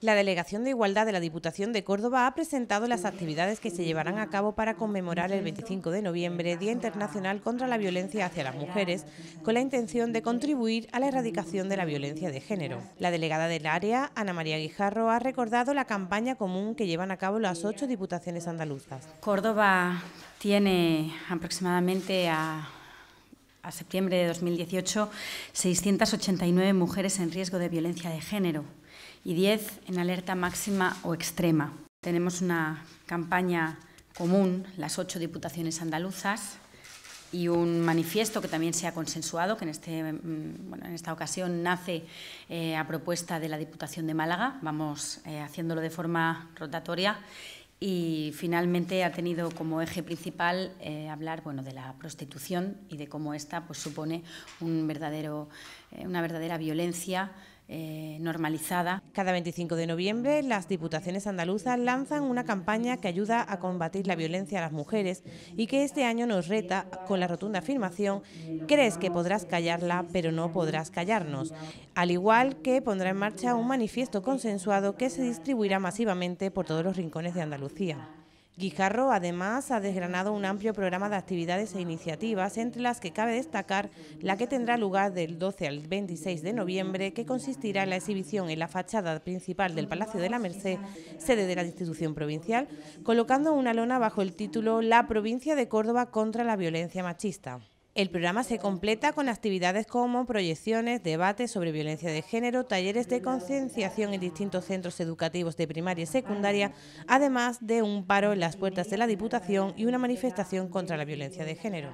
La Delegación de Igualdad de la Diputación de Córdoba ha presentado las actividades que se llevarán a cabo para conmemorar el 25 de noviembre, Día Internacional contra la Violencia hacia las Mujeres, con la intención de contribuir a la erradicación de la violencia de género. La delegada del área, Ana María Guijarro, ha recordado la campaña común que llevan a cabo las ocho diputaciones andaluzas. Córdoba tiene aproximadamente a septiembre de 2018, 689 mujeres en riesgo de violencia de género y 10 en alerta máxima o extrema. Tenemos una campaña común, las ocho diputaciones andaluzas, y un manifiesto que también se ha consensuado, que en, este, mm, bueno, en esta ocasión nace eh, a propuesta de la Diputación de Málaga. Vamos eh, haciéndolo de forma rotatoria y finalmente ha tenido como eje principal eh, hablar bueno, de la prostitución y de cómo esta pues, supone un verdadero, una verdadera violencia eh, normalizada. Cada 25 de noviembre las diputaciones andaluzas lanzan una campaña que ayuda a combatir la violencia a las mujeres y que este año nos reta con la rotunda afirmación crees que podrás callarla pero no podrás callarnos, al igual que pondrá en marcha un manifiesto consensuado que se distribuirá masivamente por todos los rincones de Andalucía. Guijarro además ha desgranado un amplio programa de actividades e iniciativas, entre las que cabe destacar la que tendrá lugar del 12 al 26 de noviembre, que consistirá en la exhibición en la fachada principal del Palacio de la Merced, sede de la institución provincial, colocando una lona bajo el título La provincia de Córdoba contra la violencia machista. El programa se completa con actividades como proyecciones, debates sobre violencia de género, talleres de concienciación en distintos centros educativos de primaria y secundaria, además de un paro en las puertas de la Diputación y una manifestación contra la violencia de género.